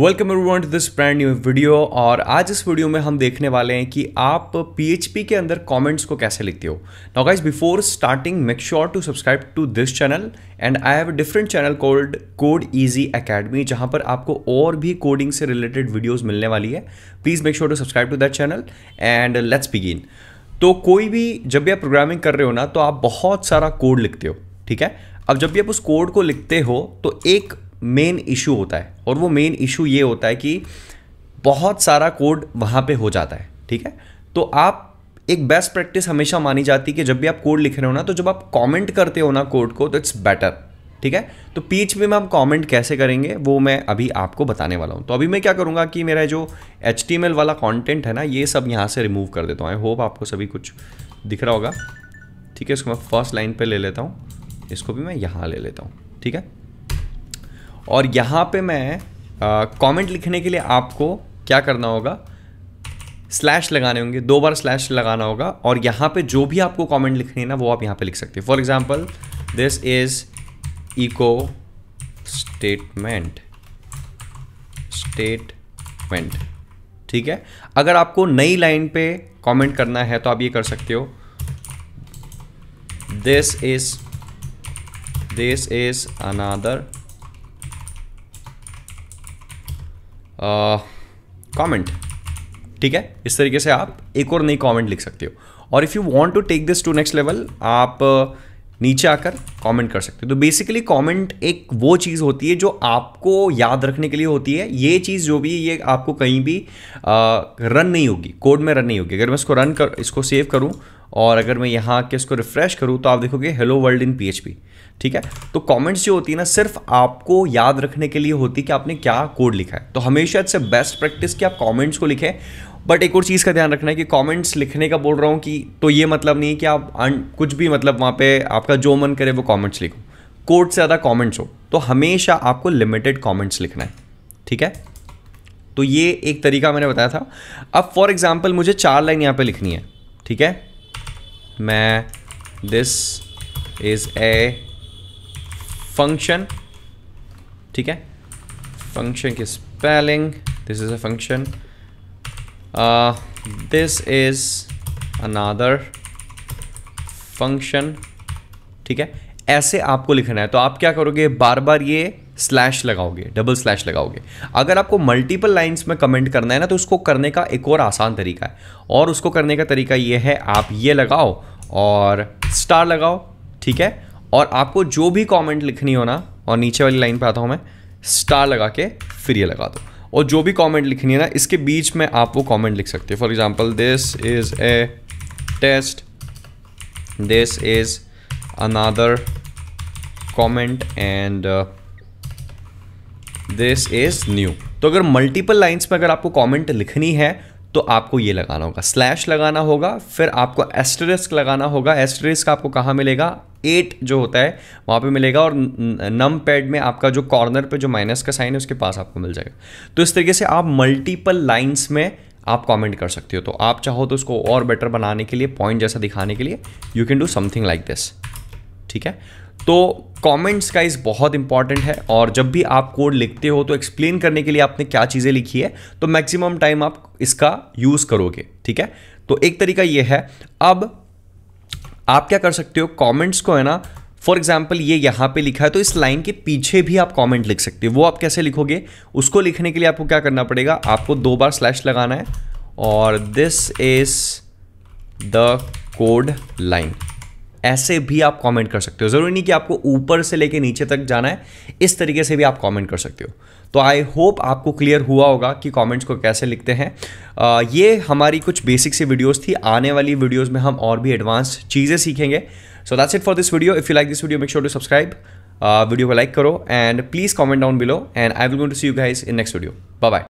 welcome everyone to this brand new video और आज इस वीडियो में हम देखने वाले हैं कि आप पीएचपी के अंदर कमेंट्स को कैसे लिखते हो now guys before starting make sure to subscribe to this channel and I have different channel called Code Easy Academy जहां पर आपको और भी कोडिंग से रिलेटेड वीडियोज़ मिलने वाली है please make sure to subscribe to that channel and let's begin तो कोई भी जब भी आप प्रोग्रामिंग कर रहे हो ना तो आप बहुत सारा कोड लिखते हो ठीक है अब जब भी आप उस कोड को लिखते हो तो एक मेन इशू होता है और वो मेन इशू ये होता है कि बहुत सारा कोड वहाँ पे हो जाता है ठीक है तो आप एक बेस्ट प्रैक्टिस हमेशा मानी जाती है कि जब भी आप कोड लिख रहे हो ना तो जब आप कमेंट करते हो ना कोड को तो इट्स बेटर ठीक है तो पीच में हम कमेंट कैसे करेंगे वो मैं अभी आपको बताने वाला हूँ तो अभी मैं क्या करूँगा कि मेरा जो एच वाला कॉन्टेंट है ना ये सब यहाँ से रिमूव कर देता हूँ आई होप आपको सभी कुछ दिख रहा होगा ठीक है इसको मैं फर्स्ट लाइन पर ले लेता हूँ इसको भी मैं यहाँ ले लेता हूँ ठीक है और यहाँ पे मैं कमेंट लिखने के लिए आपको क्या करना होगा स्लैश लगाने होंगे दो बार स्लैश लगाना होगा और यहाँ पे जो भी आपको कमेंट लिखनी है ना वो आप यहाँ पे लिख सकते हैं for example this is echo statement statement ठीक है अगर आपको नई लाइन पे कमेंट करना है तो आप ये कर सकते हो this is this is another comment ठीक है इस तरीके से आप एक और नई कमेंट लिख सकते हो और if you want to take this to next level आप नीचे आकर कमेंट कर सकते हो तो बेसिकली कमेंट एक वो चीज़ होती है जो आपको याद रखने के लिए होती है ये चीज़ जो भी ये आपको कहीं भी रन नहीं होगी कोड में रन नहीं होगी अगर मैं इसको रन कर इसको सेव करूँ और अगर मैं यहाँ के इसको रिफ़्रेश करूँ तो आप देखोगे हेलो वर्ल्ड इन पीएचपी ठीक है तो कॉमेंट्स जो होती है ना सिर्फ आपको याद रखने के लिए होती है कि आपने क्या कोड लिखा है तो हमेशा इससे बेस्ट प्रैक्टिस कि आप कॉमेंट्स को लिखें बट एक और चीज़ का ध्यान रखना है कि कमेंट्स लिखने का बोल रहा हूँ कि तो ये मतलब नहीं है कि आप कुछ भी मतलब वहाँ पे आपका जो मन करे वो कमेंट्स लिखो कोर्ट से ज़्यादा कमेंट्स हो तो हमेशा आपको लिमिटेड कमेंट्स लिखना है ठीक है तो ये एक तरीका मैंने बताया था अब फॉर एग्जाम्पल मुझे चार लाइन यहाँ पर लिखनी है ठीक है मैं दिस इज़ ए फंक्शन ठीक है फंक्शन की spelling this is a function uh, this is another function ठीक है ऐसे आपको लिखना है तो आप क्या करोगे बार बार ये स्लैश लगाओगे डबल स्लैश लगाओगे अगर आपको मल्टीपल लाइंस में कमेंट करना है ना तो उसको करने का एक और आसान तरीका है और उसको करने का तरीका ये है आप ये लगाओ और स्टार लगाओ ठीक है और आपको जो भी कमेंट लिखनी हो ना और नीचे वाली लाइन पे आता हूँ मैं स्टार लगा के फिर ये लगा दो और जो भी कमेंट लिखनी है ना इसके बीच में आप वो कमेंट लिख सकते हो for example this is a test this is another comment and this is new तो अगर मल्टीपल लाइन्स में अगर आपको कॉमेंट लिखनी है तो आपको ये लगाना होगा स्लैश लगाना होगा फिर आपको एस्टरिस्क लगाना होगा एस्टरिस्क आपको कहाँ मिलेगा एट जो होता है वहाँ पे मिलेगा और नम पैड में आपका जो कॉर्नर पे जो माइनस का साइन है उसके पास आपको मिल जाएगा तो इस तरीके से आप मल्टीपल लाइन्स में आप कमेंट कर सकते हो तो आप चाहो तो उसको और बेटर बनाने के लिए पॉइंट जैसा दिखाने के लिए you can do something like this ठीक है तो कमेंट्स का इस बहुत इंपॉर्टेंट है और जब भी आप कोड लिखते हो तो एक्सप्लेन करने के लिए आपने क्या चीज़ें लिखी है तो मैक्सिमम टाइम आप इसका यूज़ करोगे ठीक है तो एक तरीका ये है अब आप क्या कर सकते हो कॉमेंट्स को है ना फॉर एग्जाम्पल ये यहाँ पे लिखा है तो इस लाइन के पीछे भी आप कमेंट लिख सकते हो वो आप कैसे लिखोगे उसको लिखने के लिए आपको क्या करना पड़ेगा आपको दो बार स्लैश लगाना है और this is the code line ऐसे भी आप कमेंट कर सकते हो ज़रूरी नहीं कि आपको ऊपर से लेके नीचे तक जाना है इस तरीके से भी आप कमेंट कर सकते हो तो आई होप आपको क्लियर हुआ होगा कि कमेंट्स को कैसे लिखते हैं आ, ये हमारी कुछ बेसिक सी वीडियोस थी आने वाली वीडियोस में हम और भी एडवांस चीज़ें सीखेंगे so that's it for this video if you like this video make sure to subscribe video को लाइक करो and please comment down below and I will going to see you guys in next video bye bye